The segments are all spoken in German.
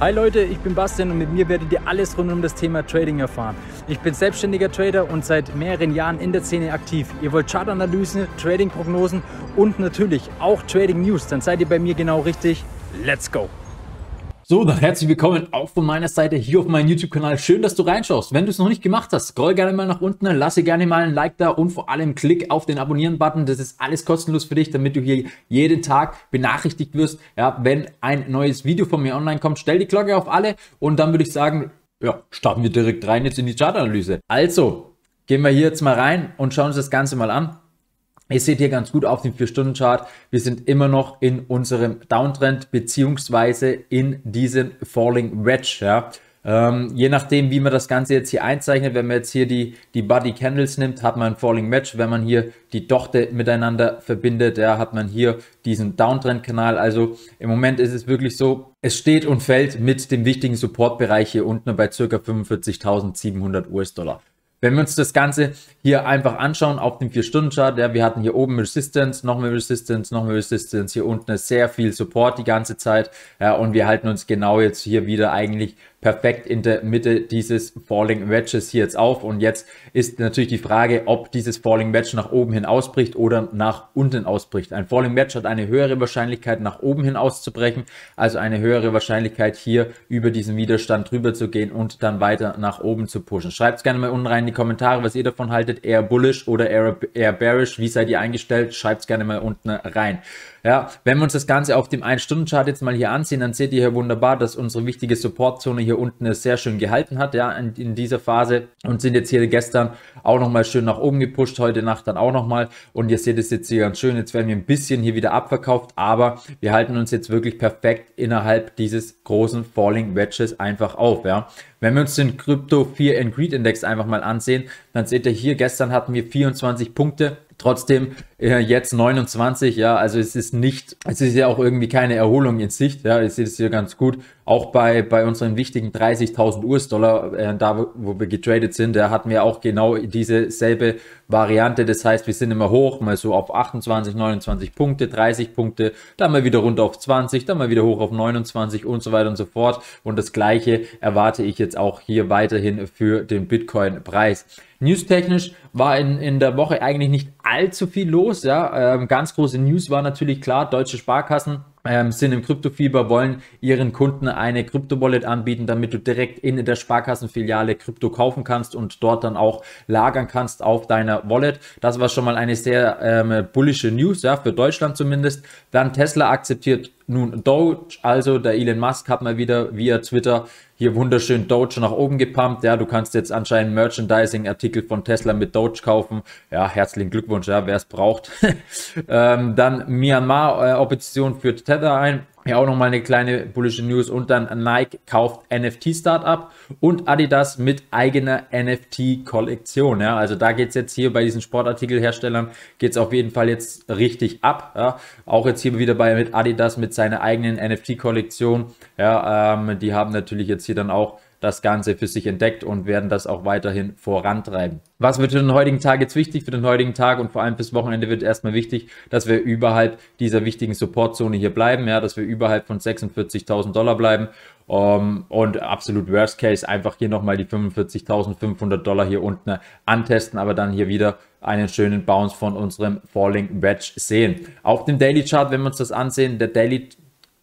Hi Leute, ich bin Bastian und mit mir werdet ihr alles rund um das Thema Trading erfahren. Ich bin selbstständiger Trader und seit mehreren Jahren in der Szene aktiv. Ihr wollt Chartanalysen, Tradingprognosen und natürlich auch Trading-News, dann seid ihr bei mir genau richtig. Let's go! So, dann herzlich willkommen auch von meiner Seite hier auf meinem YouTube-Kanal. Schön, dass du reinschaust. Wenn du es noch nicht gemacht hast, scroll gerne mal nach unten, lasse gerne mal ein Like da und vor allem klick auf den Abonnieren-Button. Das ist alles kostenlos für dich, damit du hier jeden Tag benachrichtigt wirst, ja, wenn ein neues Video von mir online kommt. Stell die Glocke auf alle und dann würde ich sagen, ja, starten wir direkt rein jetzt in die Chartanalyse. Also, gehen wir hier jetzt mal rein und schauen uns das Ganze mal an. Ihr seht hier ganz gut auf dem 4-Stunden-Chart, wir sind immer noch in unserem Downtrend beziehungsweise in diesem Falling Wedge. Ja. Ähm, je nachdem, wie man das Ganze jetzt hier einzeichnet, wenn man jetzt hier die, die Buddy Candles nimmt, hat man ein Falling Wedge. Wenn man hier die Dochte miteinander verbindet, ja, hat man hier diesen Downtrend-Kanal. Also im Moment ist es wirklich so, es steht und fällt mit dem wichtigen Supportbereich hier unten bei ca. 45.700 US-Dollar. Wenn wir uns das Ganze hier einfach anschauen auf dem 4-Stunden-Chart, ja, wir hatten hier oben Resistance, noch mehr Resistance, noch mehr Resistance, hier unten ist sehr viel Support die ganze Zeit ja, und wir halten uns genau jetzt hier wieder eigentlich perfekt in der Mitte dieses Falling Wedges hier jetzt auf. Und jetzt ist natürlich die Frage, ob dieses Falling Wedge nach oben hin ausbricht oder nach unten ausbricht. Ein Falling Wedge hat eine höhere Wahrscheinlichkeit, nach oben hin auszubrechen, also eine höhere Wahrscheinlichkeit, hier über diesen Widerstand drüber zu gehen und dann weiter nach oben zu pushen. Schreibt es gerne mal unten rein in die Kommentare, was ihr davon haltet, eher bullish oder eher, eher bearish, wie seid ihr eingestellt, schreibt es gerne mal unten rein. Ja, wenn wir uns das Ganze auf dem 1-Stunden-Chart jetzt mal hier ansehen, dann seht ihr hier wunderbar, dass unsere wichtige Supportzone hier unten es sehr schön gehalten hat, ja, in, in dieser Phase und sind jetzt hier gestern auch nochmal schön nach oben gepusht, heute Nacht dann auch nochmal und ihr seht es jetzt hier ganz schön, jetzt werden wir ein bisschen hier wieder abverkauft, aber wir halten uns jetzt wirklich perfekt innerhalb dieses großen Falling Wedges einfach auf, ja. Wenn wir uns den Crypto 4 and Greed Index einfach mal ansehen, dann seht ihr hier, gestern hatten wir 24 Punkte, trotzdem äh, jetzt 29, ja, also es ist nicht, es ist ja auch irgendwie keine Erholung in Sicht, ja, ihr seht es hier ganz gut, auch bei, bei unseren wichtigen 30.000 US-Dollar, äh, da wo wir getradet sind, da hatten wir auch genau diese selbe Variante, das heißt, wir sind immer hoch, mal so auf 28, 29 Punkte, 30 Punkte, dann mal wieder runter auf 20, dann mal wieder hoch auf 29 und so weiter und so fort und das gleiche erwarte ich jetzt jetzt auch hier weiterhin für den Bitcoin-Preis. News-technisch war in, in der Woche eigentlich nicht allzu viel los. Ja? Ähm, ganz große News war natürlich klar, deutsche Sparkassen ähm, sind im Kryptofieber, wollen ihren Kunden eine Krypto-Wallet anbieten, damit du direkt in der Sparkassenfiliale Krypto kaufen kannst und dort dann auch lagern kannst auf deiner Wallet. Das war schon mal eine sehr ähm, bullische News, ja, für Deutschland zumindest. Dann Tesla akzeptiert nun, Doge, also der Elon Musk hat mal wieder via Twitter hier wunderschön Doge nach oben gepumpt. Ja, du kannst jetzt anscheinend Merchandising-Artikel von Tesla mit Doge kaufen. Ja, herzlichen Glückwunsch, ja, wer es braucht. ähm, dann Myanmar-Opposition äh, führt Tether ein. Ja, auch nochmal eine kleine bullische News und dann Nike kauft NFT-Startup und Adidas mit eigener NFT-Kollektion. Ja, also da geht es jetzt hier bei diesen Sportartikelherstellern, geht es auf jeden Fall jetzt richtig ab. Ja, auch jetzt hier wieder bei mit Adidas mit seiner eigenen NFT-Kollektion. Ja, ähm, die haben natürlich jetzt hier dann auch das Ganze für sich entdeckt und werden das auch weiterhin vorantreiben. Was wird für den heutigen Tag jetzt wichtig? Für den heutigen Tag und vor allem fürs Wochenende wird erstmal wichtig, dass wir überhalb dieser wichtigen Supportzone hier bleiben, ja, dass wir überhalb von 46.000 Dollar bleiben um, ähm, und absolut Worst Case einfach hier nochmal die 45.500 Dollar hier unten antesten, aber dann hier wieder einen schönen Bounce von unserem Falling Wedge sehen. Auf dem Daily Chart, wenn wir uns das ansehen, der Daily Chart,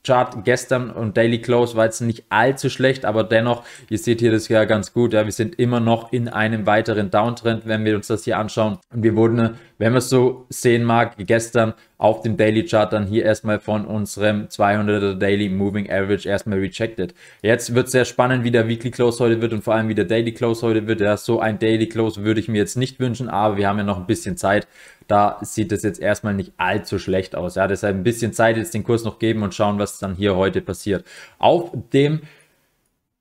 Chart gestern und Daily Close war jetzt nicht allzu schlecht, aber dennoch, ihr seht hier das ja ganz gut, ja, wir sind immer noch in einem weiteren Downtrend, wenn wir uns das hier anschauen. Und wir wurden, wenn man es so sehen mag, gestern auf dem Daily Chart dann hier erstmal von unserem 200er Daily Moving Average erstmal rejected. Jetzt wird sehr spannend, wie der Weekly Close heute wird und vor allem wie der Daily Close heute wird. Ja, so ein Daily Close würde ich mir jetzt nicht wünschen, aber wir haben ja noch ein bisschen Zeit. Da sieht es jetzt erstmal nicht allzu schlecht aus. Ja, deshalb ein bisschen Zeit jetzt den Kurs noch geben und schauen, was dann hier heute passiert. Auf dem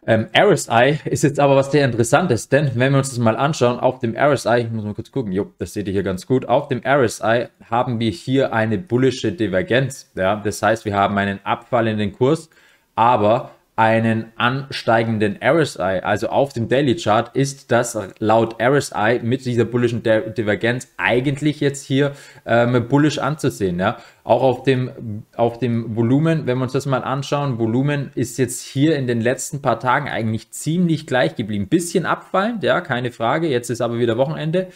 ähm, RSI ist jetzt aber was sehr interessantes, denn wenn wir uns das mal anschauen, auf dem RSI, ich muss mal kurz gucken, jo, das seht ihr hier ganz gut, auf dem RSI haben wir hier eine bullische Divergenz. Ja? Das heißt, wir haben einen abfallenden Kurs, aber einen ansteigenden RSI, also auf dem Daily Chart, ist das laut RSI mit dieser bullischen Divergenz eigentlich jetzt hier ähm, bullisch anzusehen. Ja? Auch auf dem, auf dem Volumen, wenn wir uns das mal anschauen, Volumen ist jetzt hier in den letzten paar Tagen eigentlich ziemlich gleich geblieben. Bisschen abfallend, ja, keine Frage. Jetzt ist aber wieder Wochenende.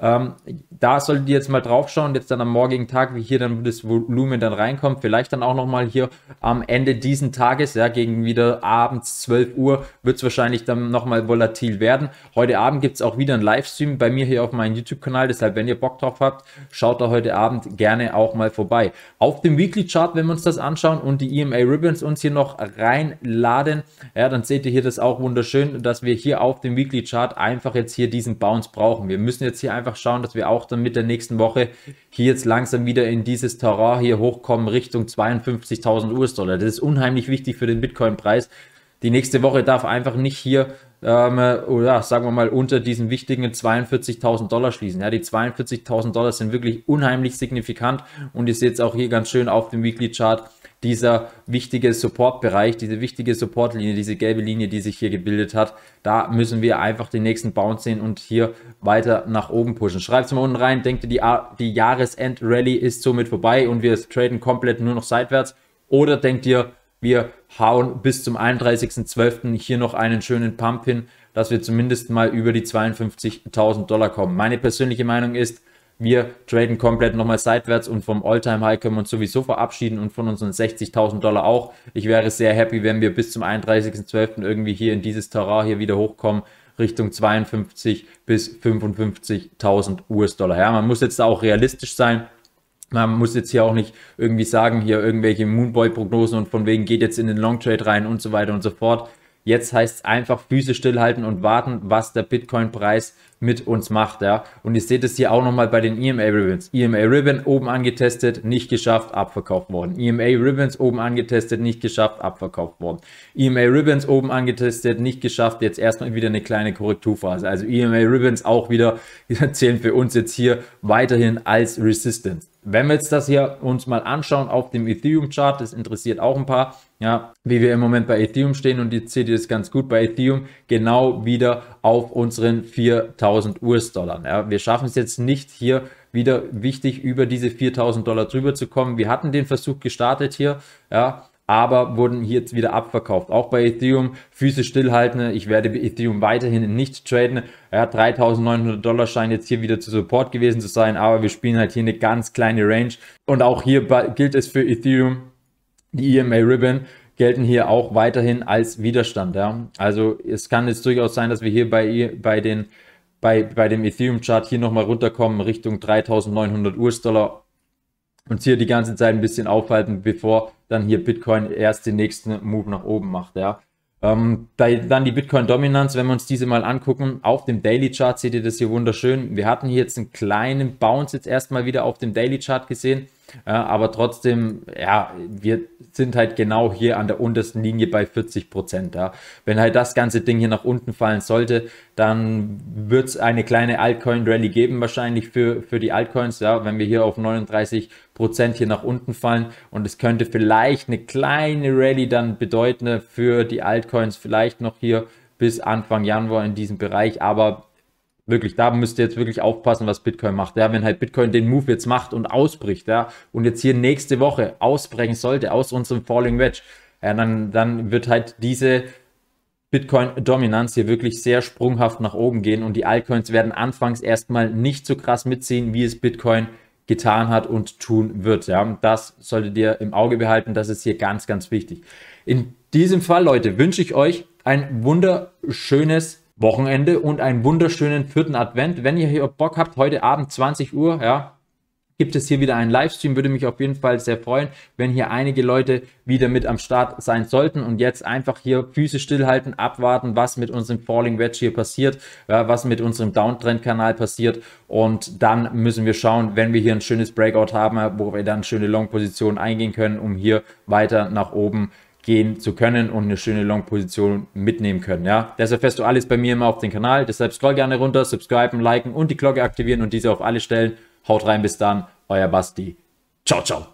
Ähm, da solltet ihr jetzt mal drauf schauen, jetzt dann am morgigen Tag, wie hier dann das Volumen dann reinkommt. Vielleicht dann auch nochmal hier am Ende diesen Tages, ja, gegen wieder abends 12 Uhr, wird es wahrscheinlich dann nochmal volatil werden. Heute Abend gibt es auch wieder einen Livestream bei mir hier auf meinem YouTube-Kanal. Deshalb, wenn ihr Bock drauf habt, schaut da heute Abend gerne auch mal vorbei auf dem Weekly Chart, wenn wir uns das anschauen und die EMA Ribbons uns hier noch reinladen, ja, dann seht ihr hier das auch wunderschön, dass wir hier auf dem Weekly Chart einfach jetzt hier diesen Bounce brauchen. Wir müssen jetzt hier einfach schauen, dass wir auch dann mit der nächsten Woche hier jetzt langsam wieder in dieses Terrain hier hochkommen Richtung 52.000 US-Dollar. Das ist unheimlich wichtig für den Bitcoin-Preis. Die nächste Woche darf einfach nicht hier, ähm, oder sagen wir mal, unter diesen wichtigen 42.000 Dollar schließen. Ja, die 42.000 Dollar sind wirklich unheimlich signifikant und ist jetzt auch hier ganz schön auf dem Weekly Chart dieser wichtige Supportbereich, diese wichtige Supportlinie, diese gelbe Linie, die sich hier gebildet hat. Da müssen wir einfach den nächsten Bounce sehen und hier weiter nach oben pushen. Schreibt es mal unten rein. Denkt ihr, die, die Jahresend-Rally ist somit vorbei und wir traden komplett nur noch seitwärts? Oder denkt ihr, wir hauen bis zum 31.12. hier noch einen schönen Pump hin, dass wir zumindest mal über die 52.000 Dollar kommen. Meine persönliche Meinung ist, wir traden komplett nochmal seitwärts und vom All-Time-High können wir uns sowieso verabschieden und von unseren 60.000 Dollar auch. Ich wäre sehr happy, wenn wir bis zum 31.12. irgendwie hier in dieses Terrain hier wieder hochkommen. Richtung 52 bis 55.000 US-Dollar. Ja, man muss jetzt da auch realistisch sein. Man muss jetzt hier auch nicht irgendwie sagen, hier irgendwelche Moonboy-Prognosen und von wegen geht jetzt in den Long Trade rein und so weiter und so fort. Jetzt heißt es einfach Füße stillhalten und warten, was der Bitcoin-Preis mit uns macht, ja. Und ihr seht es hier auch nochmal bei den EMA Ribbons. EMA Ribbon oben angetestet, nicht geschafft, abverkauft worden. EMA Ribbons oben angetestet, nicht geschafft, abverkauft worden. EMA Ribbons oben angetestet, nicht geschafft, jetzt erstmal wieder eine kleine Korrekturphase. Also EMA Ribbons auch wieder zählen für uns jetzt hier weiterhin als Resistance. Wenn wir jetzt das hier uns mal anschauen auf dem Ethereum Chart, das interessiert auch ein paar, ja, wie wir im Moment bei Ethereum stehen und jetzt seht ihr das ganz gut bei Ethereum, genau wieder auf unseren 4000 US-Dollar. Ja, wir schaffen es jetzt nicht hier wieder wichtig über diese 4000 Dollar drüber zu kommen. Wir hatten den Versuch gestartet hier, ja, aber wurden hier jetzt wieder abverkauft. Auch bei Ethereum Füße stillhalten. Ich werde Ethereum weiterhin nicht traden. Ja, 3.900 Dollar scheint jetzt hier wieder zu Support gewesen zu sein, aber wir spielen halt hier eine ganz kleine Range. Und auch hier gilt es für Ethereum, die EMA Ribbon gelten hier auch weiterhin als Widerstand. Ja? Also es kann jetzt durchaus sein, dass wir hier bei, bei, den, bei, bei dem Ethereum-Chart hier nochmal runterkommen Richtung 3900 US-Dollar und hier die ganze Zeit ein bisschen aufhalten, bevor dann hier Bitcoin erst den nächsten Move nach oben macht. Ja? Ähm, dann die Bitcoin-Dominanz, wenn wir uns diese mal angucken, auf dem Daily-Chart seht ihr das hier wunderschön. Wir hatten hier jetzt einen kleinen Bounce jetzt erstmal wieder auf dem Daily-Chart gesehen äh, aber trotzdem, ja, wir sind halt genau hier an der untersten Linie bei 40 Prozent. Ja. Wenn halt das ganze Ding hier nach unten fallen sollte, dann wird es eine kleine Altcoin-Rally geben, wahrscheinlich für, für die Altcoins. Ja. Wenn wir hier auf 39 Prozent hier nach unten fallen und es könnte vielleicht eine kleine Rally dann bedeuten für die Altcoins, vielleicht noch hier bis Anfang Januar in diesem Bereich, aber wirklich, da müsst ihr jetzt wirklich aufpassen, was Bitcoin macht. Ja, wenn halt Bitcoin den Move jetzt macht und ausbricht, ja, und jetzt hier nächste Woche ausbrechen sollte aus unserem Falling Wedge, ja, dann, dann wird halt diese Bitcoin-Dominanz hier wirklich sehr sprunghaft nach oben gehen und die Altcoins werden anfangs erstmal nicht so krass mitziehen, wie es Bitcoin getan hat und tun wird. Ja, das solltet ihr im Auge behalten. Das ist hier ganz, ganz wichtig. In diesem Fall, Leute, wünsche ich euch ein wunderschönes Wochenende und einen wunderschönen vierten Advent. Wenn ihr hier Bock habt, heute Abend 20 Uhr, ja, gibt es hier wieder einen Livestream. Würde mich auf jeden Fall sehr freuen, wenn hier einige Leute wieder mit am Start sein sollten und jetzt einfach hier Füße stillhalten, abwarten, was mit unserem Falling Wedge hier passiert, was mit unserem Downtrend-Kanal passiert. Und dann müssen wir schauen, wenn wir hier ein schönes Breakout haben, wo wir dann schöne Long-Positionen eingehen können, um hier weiter nach oben zu gehen zu können und eine schöne Long-Position mitnehmen können. Ja? Deshalb fährst du alles bei mir immer auf den Kanal. Deshalb scroll gerne runter, subscriben, liken und die Glocke aktivieren und diese auf alle stellen. Haut rein, bis dann, euer Basti. Ciao, ciao.